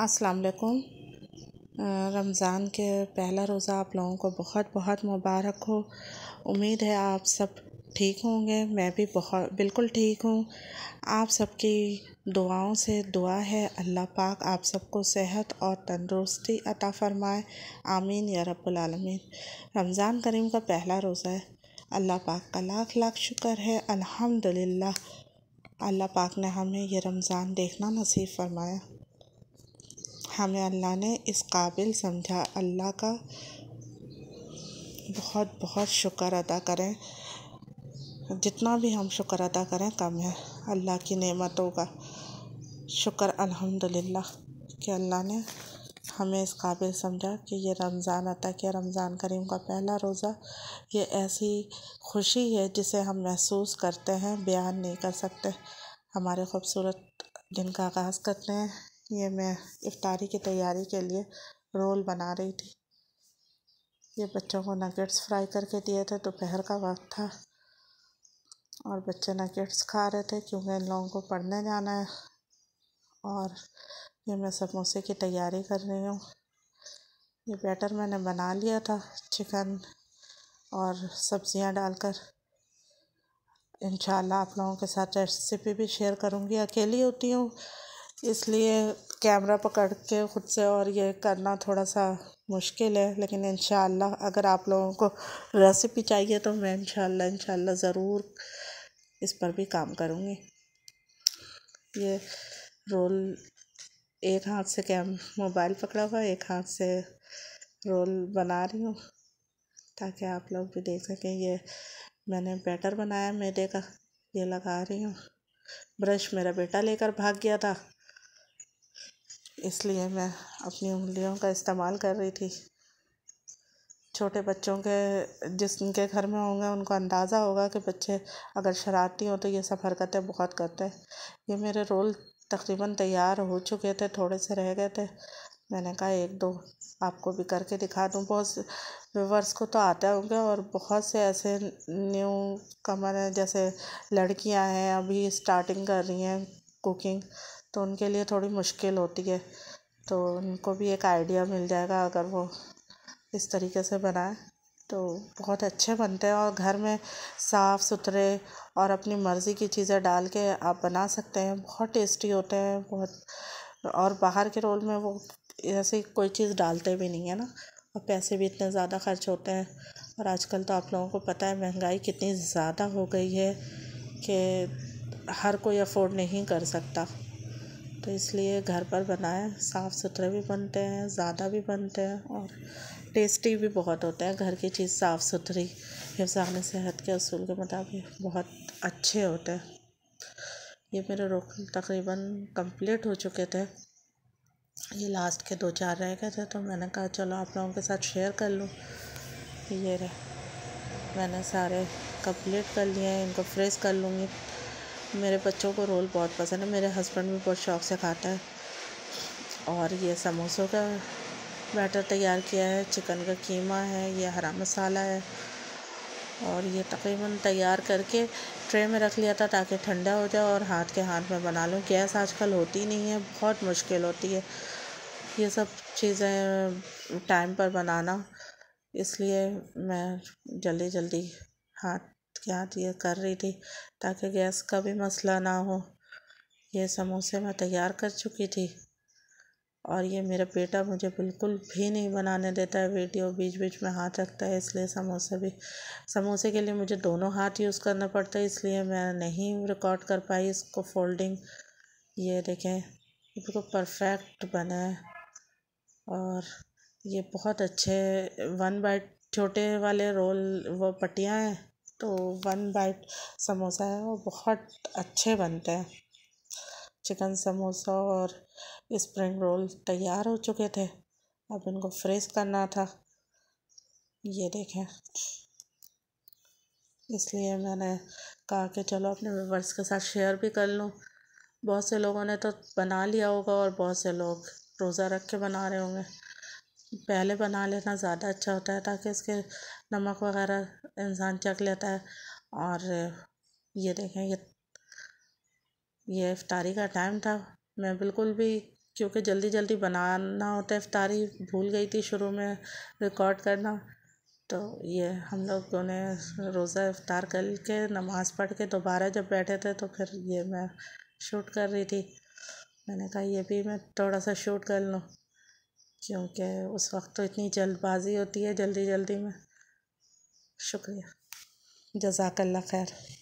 अस्सलाम वालेकुम रमज़ान के पहला रोज़ा आप लोगों को बहुत बहुत मुबारक हो उम्मीद है आप सब ठीक होंगे मैं भी बहुत बिल्कुल ठीक हूँ आप सबकी दुआओं से दुआ है अल्लाह पाक आप सबको सेहत और तंदरुस्ती अता फ़रमाए आमीन या रब्बुल आलमीन रमज़ान करीम का पहला रोज़ा है अल्लाह पाक का लाख लाख शुक्र है अल्हम्दुलिल्लाह अल्लाह पाक ने हमें यह रमज़ान देखना नसीब फरमाया हमें अल्लाह ने इस काबिल समझा अल्लाह का बहुत बहुत शुक्र अदा करें जितना भी हम शुक्र अदा करें कम है अल्लाह की नेमतों का शुक्र अल्हम्दुलिल्लाह कि अल्लाह ने हमें इस काबिल समझा कि ये रमज़ान अता किया रमज़ान करीम का पहला रोज़ा ये ऐसी खुशी है जिसे हम महसूस करते हैं बयान नहीं कर सकते हमारे खूबसूरत दिन का आगाज़ करते हैं ये मैं इफ़्तारी की तैयारी के लिए रोल बना रही थी ये बच्चों को नगेट्स फ्राई करके दिए थे दोपहर का वक्त था और बच्चे नगेट्स खा रहे थे क्योंकि इन लोगों को पढ़ने जाना है और ये मैं समोसे की तैयारी कर रही हूँ ये बैटर मैंने बना लिया था चिकन और सब्ज़ियाँ डालकर इन आप लोगों के साथ रेसिपी भी शेयर करूँगी अकेली होती हूँ इसलिए कैमरा पकड़ के ख़ुद से और ये करना थोड़ा सा मुश्किल है लेकिन इन अगर आप लोगों को रेसिपी चाहिए तो मैं इन इन ज़रूर इस पर भी काम करूँगी ये रोल एक हाथ से कैम मोबाइल पकड़ा हुआ एक हाथ से रोल बना रही हूँ ताकि आप लोग भी देख सकें ये मैंने बैटर बनाया मैदे का ये लगा रही हूँ ब्रश मेरा बेटा लेकर भाग गया था इसलिए मैं अपनी उंगलियों का इस्तेमाल कर रही थी छोटे बच्चों के जिनके घर में होंगे उनको अंदाज़ा होगा कि बच्चे अगर शरारती हों तो ये सब हरकतें बहुत करते हैं ये मेरे रोल तकरीबन तैयार हो चुके थे थोड़े से रह गए थे मैंने कहा एक दो आपको भी करके दिखा दूँ बहुत व्यूवर्स को तो आते होंगे और बहुत से ऐसे न्यू कमर हैं जैसे लड़कियां हैं अभी स्टार्टिंग कर रही हैं कुकिंग तो उनके लिए थोड़ी मुश्किल होती है तो उनको भी एक आइडिया मिल जाएगा अगर वो इस तरीके से बनाए तो बहुत अच्छे बनते हैं और घर में साफ़ सुथरे और अपनी मर्ज़ी की चीज़ें डाल के आप बना सकते हैं बहुत टेस्टी होते हैं बहुत और बाहर के रोल में वो ऐसे कोई चीज़ डालते भी नहीं है ना और पैसे भी इतने ज़्यादा खर्च होते हैं और आजकल तो आप लोगों को पता है महंगाई कितनी ज़्यादा हो गई है कि हर कोई अफोर्ड नहीं कर सकता तो इसलिए घर पर बनाए साफ़ सुथरे भी बनते हैं ज़्यादा भी बनते हैं और टेस्टी भी बहुत होते हैं घर की चीज़ साफ़ सुथरी हिफ्ज़ान सेहत के असूल के मुताबिक बहुत अच्छे होते हैं ये मेरे रोक तकरीबन कंप्लीट हो चुके थे ये लास्ट के दो चार रह गए थे तो मैंने कहा चलो आप लोगों के साथ शेयर कर लूँ ये रहे मैंने सारे कंप्लीट कर लिए हैं इनको फ्रेश कर लूँगी मेरे बच्चों को रोल बहुत पसंद है मेरे हस्बैंड भी बहुत शौक़ से खाता है और ये समोसों का बैटर तैयार किया है चिकन का कीमा है ये हरा मसाला है और ये तकरीबन तैयार करके ट्रे में रख लिया था ताकि ठंडा हो जाए और हाथ के हाथ में बना लूँ गैस आजकल होती नहीं है बहुत मुश्किल होती है ये सब चीज़ें टाइम पर बनाना इसलिए मैं जल्दी जल्दी हाथ याद ये कर रही थी ताकि गैस का भी मसला ना हो ये समोसे मैं तैयार कर चुकी थी और ये मेरा बेटा मुझे बिल्कुल भी नहीं बनाने देता है वीडियो बीच बीच में हाथ रखता है इसलिए समोसे भी समोसे के लिए मुझे दोनों हाथ यूज़ करना पड़ता है इसलिए मैं नहीं रिकॉर्ड कर पाई इसको फोल्डिंग ये देखें बिल्कुल परफेक्ट बना है और ये बहुत अच्छे वन बाई छोटे वाले रोल वो पट्टियाँ हैं तो वन बाइट समोसा है वो बहुत अच्छे बनते हैं चिकन समोसा और स्प्रिंग रोल तैयार हो चुके थे अब इनको फ्रेश करना था ये देखें इसलिए मैंने कहा कि चलो अपने व्यूवर्स के साथ शेयर भी कर लूँ बहुत से लोगों ने तो बना लिया होगा और बहुत से लोग रोज़ा रख के बना रहे होंगे पहले बना लेना ज़्यादा अच्छा होता है ताकि उसके नमक वगैरह इंसान चख लेता है और ये देखें ये ये इफ्तारी का टाइम था मैं बिल्कुल भी क्योंकि जल्दी जल्दी बनाना होता है इफ्तारी भूल गई थी शुरू में रिकॉर्ड करना तो ये हम लोगों ने रोज़ा इफ्तार कर के नमाज़ पढ़ के दोबारा जब बैठे थे तो फिर ये मैं शूट कर रही थी मैंने कहा ये भी मैं थोड़ा सा शूट कर लूँ क्योंकि उस वक्त तो इतनी जल्दबाज़ी होती है जल्दी जल्दी में शुक्रिया जज़ाकल्ला खैर